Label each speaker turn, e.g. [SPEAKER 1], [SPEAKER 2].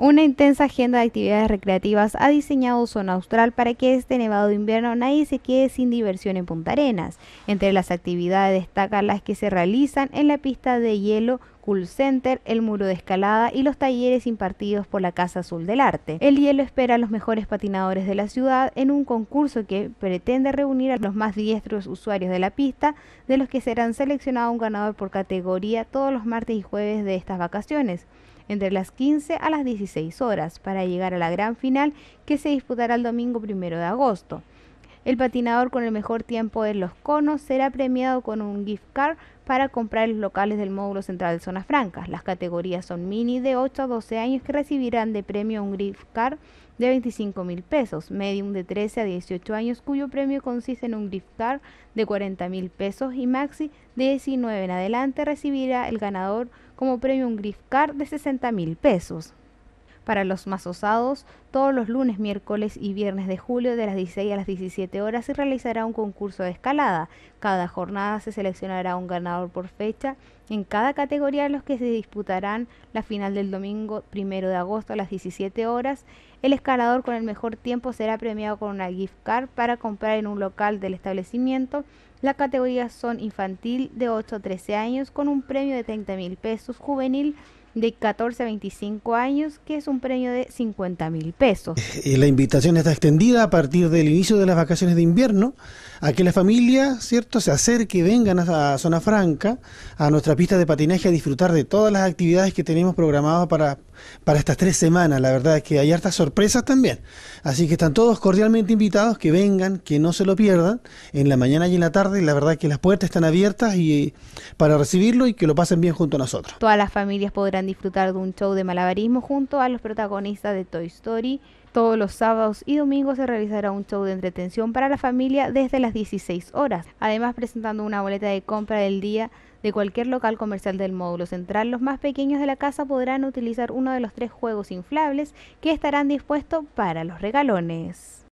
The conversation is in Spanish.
[SPEAKER 1] Una intensa agenda de actividades recreativas ha diseñado Zona Austral para que este nevado de invierno nadie se quede sin diversión en Punta Arenas. Entre las actividades destacan las que se realizan en la pista de hielo Cool Center, el muro de escalada y los talleres impartidos por la Casa Azul del Arte. El hielo espera a los mejores patinadores de la ciudad en un concurso que pretende reunir a los más diestros usuarios de la pista, de los que serán seleccionados un ganador por categoría todos los martes y jueves de estas vacaciones entre las 15 a las 16 horas para llegar a la gran final que se disputará el domingo primero de agosto. El patinador con el mejor tiempo en los conos será premiado con un gift card para comprar los locales del módulo central de Zonas Francas. Las categorías son mini de 8 a 12 años que recibirán de premio un gift card de 25 mil pesos, medium de 13 a 18 años cuyo premio consiste en un gift card de 40 mil pesos y maxi de 19 en adelante recibirá el ganador como premio un gift card de 60 mil pesos. Para los más osados, todos los lunes, miércoles y viernes de julio de las 16 a las 17 horas se realizará un concurso de escalada. Cada jornada se seleccionará un ganador por fecha en cada categoría los que se disputarán la final del domingo 1 de agosto a las 17 horas. El escalador con el mejor tiempo será premiado con una gift card para comprar en un local del establecimiento. Las categorías son infantil de 8 a 13 años con un premio de 30 mil pesos, juvenil de 14 a 25 años, que es un premio de 50 mil pesos.
[SPEAKER 2] Eh, la invitación está extendida a partir del inicio de las vacaciones de invierno a que la familia, ¿cierto?, se acerque, vengan a Zona Franca, a nuestra pista de patinaje, a disfrutar de todas las actividades que tenemos programadas para, para estas tres semanas. La verdad es que hay hartas sorpresas también. Así que están todos cordialmente invitados, que vengan, que no se lo pierdan. En la mañana y en la tarde, la verdad es que las puertas están abiertas y, para recibirlo y que lo pasen bien junto a nosotros.
[SPEAKER 1] Todas las familias podrán disfrutar de un show de malabarismo junto a los protagonistas de Toy Story. Todos los sábados y domingos se realizará un show de entretención para la familia desde las 16 horas, además presentando una boleta de compra del día de cualquier local comercial del módulo central. Los más pequeños de la casa podrán utilizar uno de los tres juegos inflables que estarán dispuestos para los regalones.